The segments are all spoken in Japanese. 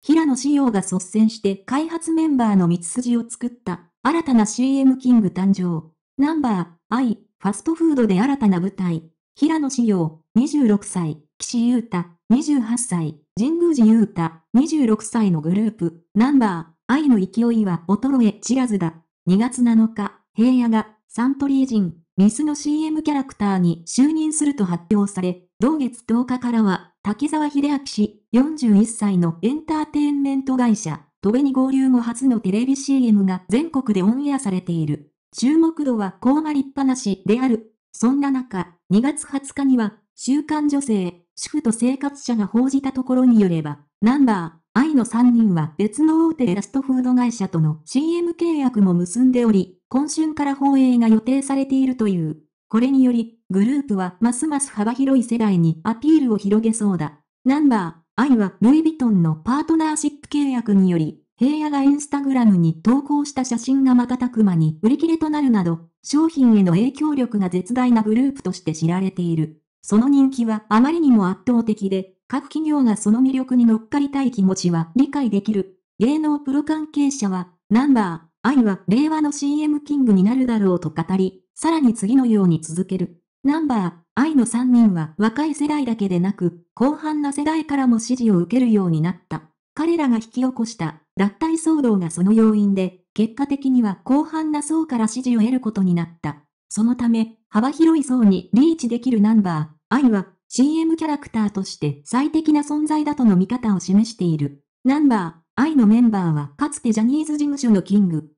平野紫耀が率先して開発メンバーの道筋を作った、新たな CM キング誕生。ナンバー、I、ファストフードで新たな舞台。平野紫耀、26歳、岸優太、28歳、神宮寺優太、26歳のグループ、ナンバー、イの勢いは衰え知らずだ。2月7日、平野が、サントリー人、ミスの CM キャラクターに就任すると発表され、同月10日からは、滝沢秀明氏、41歳のエンターテインメント会社、トベに合流後初のテレビ CM が全国でオンエアされている。注目度はこうまりっぱなしである。そんな中、2月20日には、週刊女性、主婦と生活者が報じたところによれば、ナンバー、愛の3人は別の大手ラストフード会社との CM 契約も結んでおり、今春から放映が予定されているという。これにより、グループはますます幅広い世代にアピールを広げそうだ。ナンバー、愛はルイ・ヴィトンのパートナーシップ契約により、平野がインスタグラムに投稿した写真が瞬く間に売り切れとなるなど、商品への影響力が絶大なグループとして知られている。その人気はあまりにも圧倒的で、各企業がその魅力に乗っかりたい気持ちは理解できる。芸能プロ関係者は、ナンバー、愛は令和の CM キングになるだろうと語り、さらに次のように続ける。ナンバー、愛の3人は若い世代だけでなく、後半な世代からも支持を受けるようになった。彼らが引き起こした脱退騒動がその要因で、結果的には後半な層から支持を得ることになった。そのため、幅広い層にリーチできるナンバー、愛は CM キャラクターとして最適な存在だとの見方を示している。ナンバー、愛のメンバーはかつてジャニーズ事務所のキング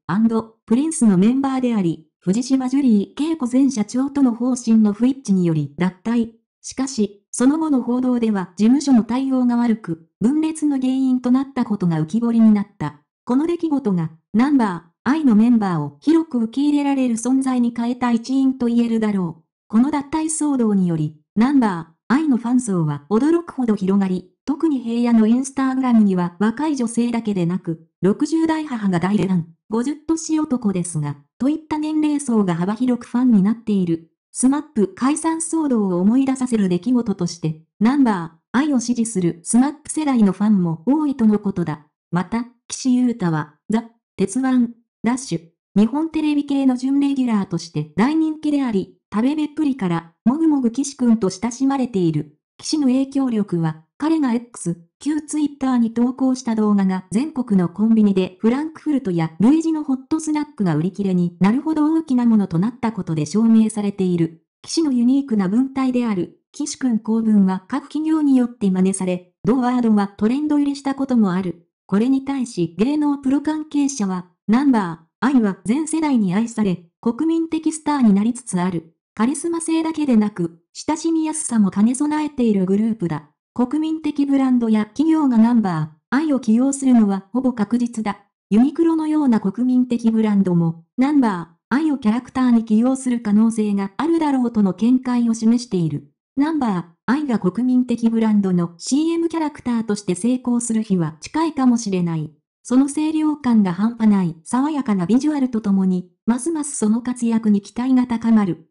プリンスのメンバーであり、藤島ジュリー恵子前社長との方針の不一致により脱退。しかし、その後の報道では事務所の対応が悪く、分裂の原因となったことが浮き彫りになった。この出来事が、ナンバー、愛のメンバーを広く受け入れられる存在に変えた一因と言えるだろう。この脱退騒動により、ナンバー、愛のファン層は驚くほど広がり、特に平野のインスタグラムには若い女性だけでなく、60代母が大乱、50年男ですが、といった年齢層が幅広くファンになっている。スマップ解散騒動を思い出させる出来事として、ナンバー、愛を支持するスマップ世代のファンも多いとのことだ。また、岸優太は、ザ・鉄腕、ダッシュ、日本テレビ系の準レギュラーとして大人気であり、食べべっぷりから、もぐもぐ岸くんと親しまれている。騎士の影響力は、彼が X、旧ツイッターに投稿した動画が全国のコンビニでフランクフルトや類似のホットスナックが売り切れになるほど大きなものとなったことで証明されている。騎士のユニークな文体である、騎士君公文は各企業によって真似され、同ワードはトレンド入りしたこともある。これに対し芸能プロ関係者は、ナンバー、愛は全世代に愛され、国民的スターになりつつある。カリスマ性だけでなく、親しみやすさも兼ね備えているグループだ。国民的ブランドや企業がナンバー、愛を起用するのはほぼ確実だ。ユニクロのような国民的ブランドも、ナンバー、愛をキャラクターに起用する可能性があるだろうとの見解を示している。ナンバー、愛が国民的ブランドの CM キャラクターとして成功する日は近いかもしれない。その清涼感が半端ない爽やかなビジュアルとともに、ますますその活躍に期待が高まる。